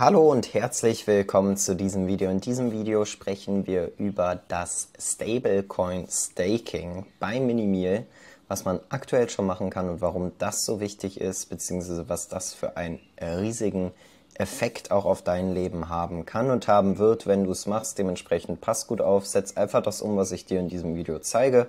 Hallo und herzlich willkommen zu diesem Video. In diesem Video sprechen wir über das Stablecoin Staking bei Minimil, was man aktuell schon machen kann und warum das so wichtig ist, beziehungsweise was das für einen riesigen Effekt auch auf dein Leben haben kann und haben wird, wenn du es machst. Dementsprechend passt gut auf, setz einfach das um, was ich dir in diesem Video zeige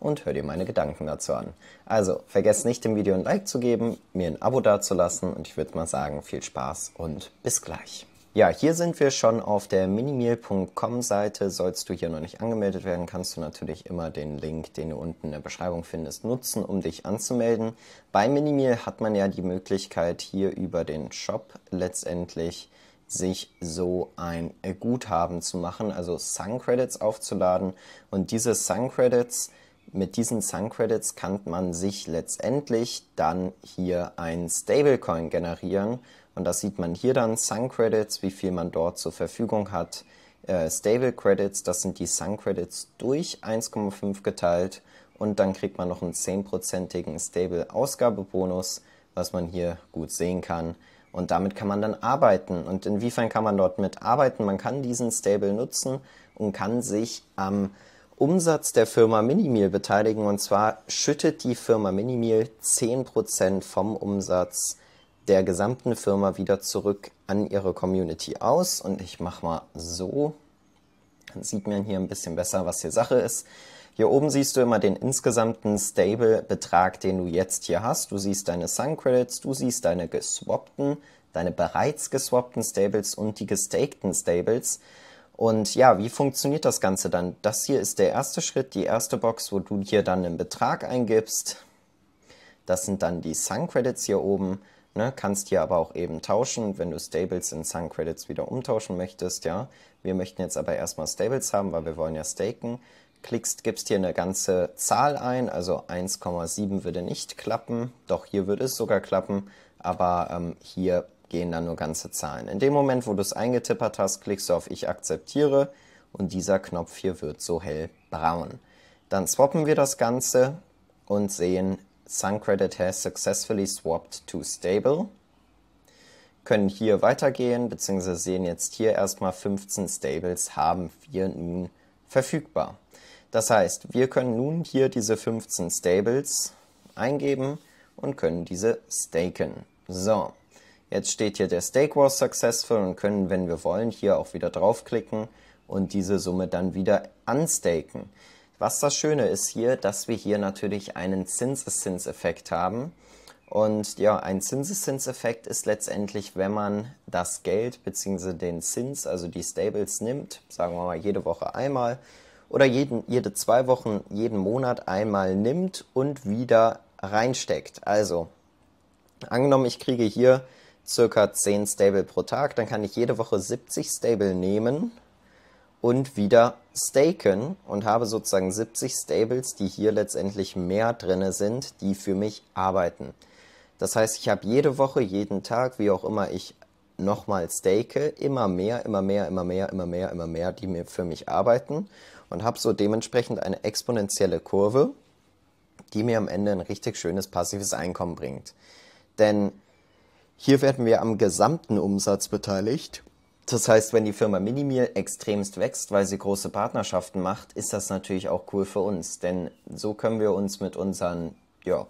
und hör dir meine Gedanken dazu an. Also, vergesst nicht, dem Video ein Like zu geben, mir ein Abo dazulassen und ich würde mal sagen, viel Spaß und bis gleich. Ja, hier sind wir schon auf der minimilcom Seite. Sollst du hier noch nicht angemeldet werden, kannst du natürlich immer den Link, den du unten in der Beschreibung findest, nutzen, um dich anzumelden. Bei Minimil hat man ja die Möglichkeit, hier über den Shop letztendlich sich so ein Guthaben zu machen, also Sun Credits aufzuladen. Und diese Sun Credits mit diesen Sun Credits kann man sich letztendlich dann hier ein Stablecoin generieren. Und das sieht man hier dann, Sun Credits, wie viel man dort zur Verfügung hat. Äh, Stable Credits, das sind die Sun Credits durch 1,5 geteilt. Und dann kriegt man noch einen 10%igen Stable Ausgabebonus, was man hier gut sehen kann. Und damit kann man dann arbeiten. Und inwiefern kann man dort mit arbeiten? Man kann diesen Stable nutzen und kann sich am ähm, Umsatz der Firma Minimeal beteiligen. Und zwar schüttet die Firma Minimeal 10% vom Umsatz der gesamten Firma wieder zurück an ihre Community aus. Und ich mache mal so. Dann sieht man hier ein bisschen besser, was hier Sache ist. Hier oben siehst du immer den insgesamten Stable-Betrag, den du jetzt hier hast. Du siehst deine Sun-Credits, du siehst deine geswappten, deine bereits geswappten Stables und die gestakten Stables. Und ja, wie funktioniert das Ganze dann? Das hier ist der erste Schritt, die erste Box, wo du hier dann einen Betrag eingibst. Das sind dann die Sun Credits hier oben. Ne? Kannst hier aber auch eben tauschen, wenn du Stables in Sun Credits wieder umtauschen möchtest. Ja, Wir möchten jetzt aber erstmal Stables haben, weil wir wollen ja staken. Klickst, gibst hier eine ganze Zahl ein, also 1,7 würde nicht klappen, doch hier würde es sogar klappen, aber ähm, hier gehen dann nur ganze Zahlen. In dem Moment, wo du es eingetippert hast, klickst du auf Ich akzeptiere und dieser Knopf hier wird so hellbraun. Dann swappen wir das Ganze und sehen, SunCredit has successfully swapped to stable. Können hier weitergehen, beziehungsweise sehen jetzt hier erstmal 15 Stables haben wir nun verfügbar. Das heißt, wir können nun hier diese 15 Stables eingeben und können diese staken. So, Jetzt steht hier der Stake was successful und können, wenn wir wollen, hier auch wieder draufklicken und diese Summe dann wieder anstaken. Was das Schöne ist hier, dass wir hier natürlich einen Zinseszinseffekt haben. Und ja, ein Zinseszinseffekt ist letztendlich, wenn man das Geld bzw. den Zins, also die Stables nimmt, sagen wir mal jede Woche einmal oder jeden, jede zwei Wochen, jeden Monat einmal nimmt und wieder reinsteckt. Also, angenommen, ich kriege hier circa 10 Stable pro Tag. Dann kann ich jede Woche 70 Stable nehmen und wieder staken und habe sozusagen 70 Stables, die hier letztendlich mehr drin sind, die für mich arbeiten. Das heißt, ich habe jede Woche, jeden Tag, wie auch immer ich nochmal stake, immer mehr, immer mehr, immer mehr, immer mehr, immer mehr, die mir für mich arbeiten und habe so dementsprechend eine exponentielle Kurve, die mir am Ende ein richtig schönes passives Einkommen bringt. Denn hier werden wir am gesamten Umsatz beteiligt. Das heißt, wenn die Firma Minimil extremst wächst, weil sie große Partnerschaften macht, ist das natürlich auch cool für uns. Denn so können wir uns mit unseren ja,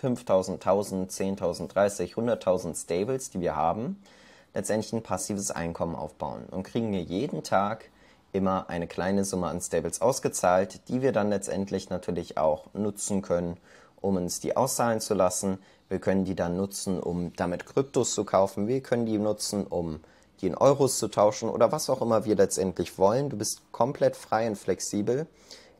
5.000, 1.000, 10.000, 30, 100.000 Stables, die wir haben, letztendlich ein passives Einkommen aufbauen und kriegen wir jeden Tag immer eine kleine Summe an Stables ausgezahlt, die wir dann letztendlich natürlich auch nutzen können, um uns die auszahlen zu lassen, wir können die dann nutzen, um damit Kryptos zu kaufen. Wir können die nutzen, um die in Euros zu tauschen oder was auch immer wir letztendlich wollen. Du bist komplett frei und flexibel,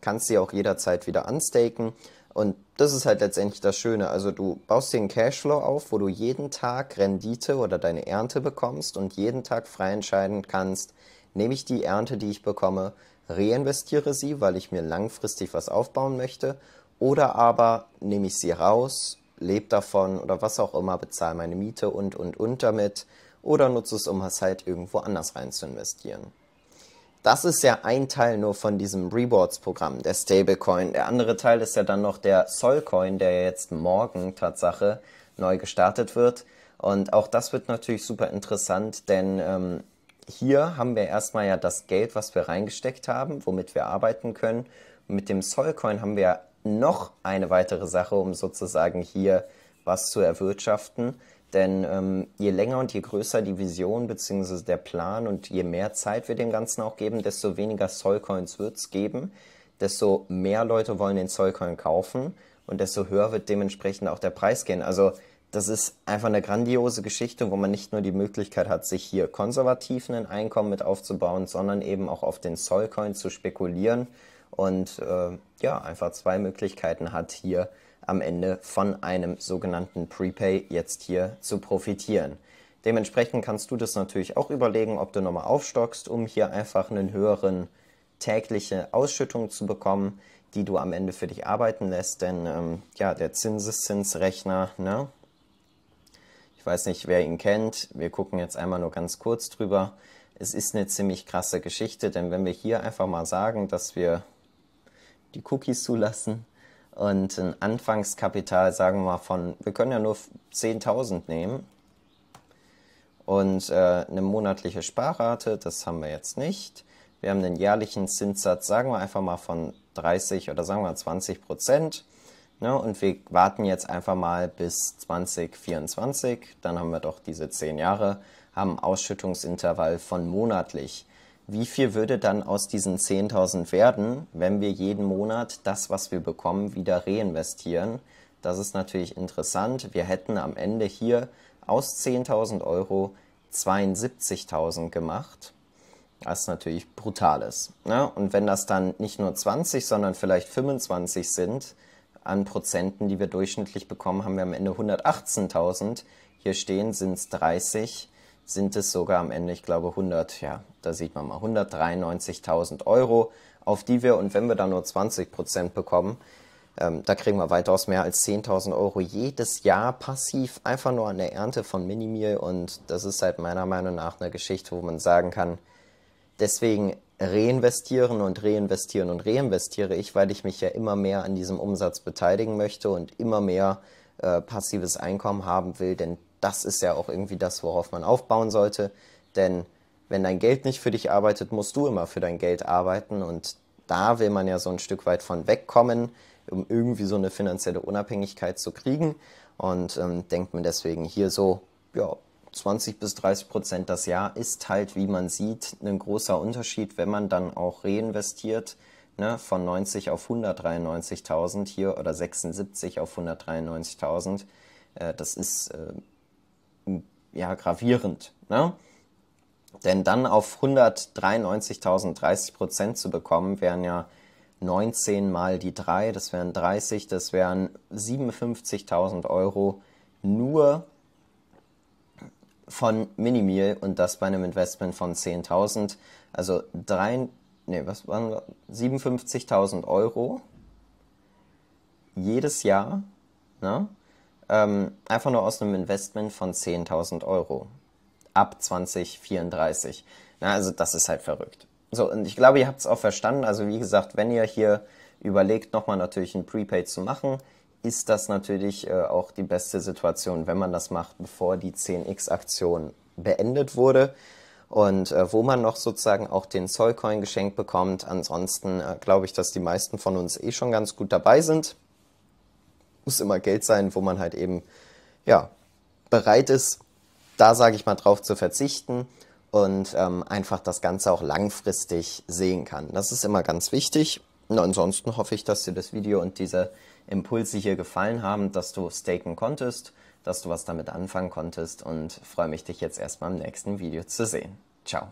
kannst sie auch jederzeit wieder anstaken. Und das ist halt letztendlich das Schöne. Also du baust dir einen Cashflow auf, wo du jeden Tag Rendite oder deine Ernte bekommst und jeden Tag frei entscheiden kannst, nehme ich die Ernte, die ich bekomme, reinvestiere sie, weil ich mir langfristig was aufbauen möchte, oder aber nehme ich sie raus lebe davon oder was auch immer, bezahle meine Miete und, und, und damit oder nutze es, um es halt irgendwo anders rein zu investieren. Das ist ja ein Teil nur von diesem Rewards-Programm, der Stablecoin. Der andere Teil ist ja dann noch der Solcoin, der jetzt morgen Tatsache neu gestartet wird. Und auch das wird natürlich super interessant, denn ähm, hier haben wir erstmal ja das Geld, was wir reingesteckt haben, womit wir arbeiten können. Mit dem Solcoin haben wir noch eine weitere Sache, um sozusagen hier was zu erwirtschaften. Denn ähm, je länger und je größer die Vision bzw. der Plan und je mehr Zeit wir dem Ganzen auch geben, desto weniger Soulcoins wird es geben, desto mehr Leute wollen den Soulcoin kaufen und desto höher wird dementsprechend auch der Preis gehen. Also das ist einfach eine grandiose Geschichte, wo man nicht nur die Möglichkeit hat, sich hier konservativ ein Einkommen mit aufzubauen, sondern eben auch auf den Soulcoin zu spekulieren und äh, ja, einfach zwei Möglichkeiten hat, hier am Ende von einem sogenannten Prepay jetzt hier zu profitieren. Dementsprechend kannst du das natürlich auch überlegen, ob du nochmal aufstockst, um hier einfach einen höheren tägliche Ausschüttung zu bekommen, die du am Ende für dich arbeiten lässt. Denn ähm, ja, der Zinseszinsrechner, ne? ich weiß nicht, wer ihn kennt, wir gucken jetzt einmal nur ganz kurz drüber. Es ist eine ziemlich krasse Geschichte, denn wenn wir hier einfach mal sagen, dass wir die Cookies zulassen und ein Anfangskapital, sagen wir mal, von, wir können ja nur 10.000 nehmen und äh, eine monatliche Sparrate, das haben wir jetzt nicht. Wir haben einen jährlichen Zinssatz, sagen wir einfach mal von 30 oder sagen wir 20 Prozent. Ne? Und wir warten jetzt einfach mal bis 2024, dann haben wir doch diese 10 Jahre, haben Ausschüttungsintervall von monatlich wie viel würde dann aus diesen 10.000 werden, wenn wir jeden Monat das, was wir bekommen, wieder reinvestieren? Das ist natürlich interessant. Wir hätten am Ende hier aus 10.000 Euro 72.000 gemacht, Das ist natürlich brutales. Ne? Und wenn das dann nicht nur 20, sondern vielleicht 25 sind an Prozenten, die wir durchschnittlich bekommen, haben wir am Ende 118.000. Hier stehen sind es 30 sind es sogar am Ende, ich glaube, 100, ja, da sieht man mal, 193.000 Euro, auf die wir, und wenn wir da nur 20 Prozent bekommen, ähm, da kriegen wir weitaus mehr als 10.000 Euro jedes Jahr passiv, einfach nur an der Ernte von Minimil. Und das ist halt meiner Meinung nach eine Geschichte, wo man sagen kann, deswegen reinvestieren und reinvestieren und reinvestiere ich, weil ich mich ja immer mehr an diesem Umsatz beteiligen möchte und immer mehr äh, passives Einkommen haben will, denn das ist ja auch irgendwie das, worauf man aufbauen sollte. Denn wenn dein Geld nicht für dich arbeitet, musst du immer für dein Geld arbeiten. Und da will man ja so ein Stück weit von wegkommen, um irgendwie so eine finanzielle Unabhängigkeit zu kriegen. Und ähm, denkt man deswegen hier so, ja, 20 bis 30 Prozent das Jahr ist halt, wie man sieht, ein großer Unterschied, wenn man dann auch reinvestiert. Ne, von 90 auf 193.000 hier oder 76 auf 193.000. Äh, das ist äh, ja, gravierend. Ne? Denn dann auf 193.030 Prozent zu bekommen, wären ja 19 mal die 3, das wären 30, das wären 57.000 Euro nur von Minimil und das bei einem Investment von 10.000. Also 3, nee, was waren 57.000 Euro jedes Jahr, ne? Ähm, einfach nur aus einem Investment von 10.000 Euro ab 2034. Na, also das ist halt verrückt. So, und ich glaube, ihr habt es auch verstanden. Also wie gesagt, wenn ihr hier überlegt, nochmal natürlich ein Prepaid zu machen, ist das natürlich äh, auch die beste Situation, wenn man das macht, bevor die 10x-Aktion beendet wurde und äh, wo man noch sozusagen auch den Zollcoin geschenkt bekommt. Ansonsten äh, glaube ich, dass die meisten von uns eh schon ganz gut dabei sind muss immer Geld sein, wo man halt eben ja, bereit ist, da sage ich mal drauf zu verzichten und ähm, einfach das Ganze auch langfristig sehen kann. Das ist immer ganz wichtig. Und ansonsten hoffe ich, dass dir das Video und diese Impulse hier gefallen haben, dass du staken konntest, dass du was damit anfangen konntest und freue mich, dich jetzt erstmal im nächsten Video zu sehen. Ciao.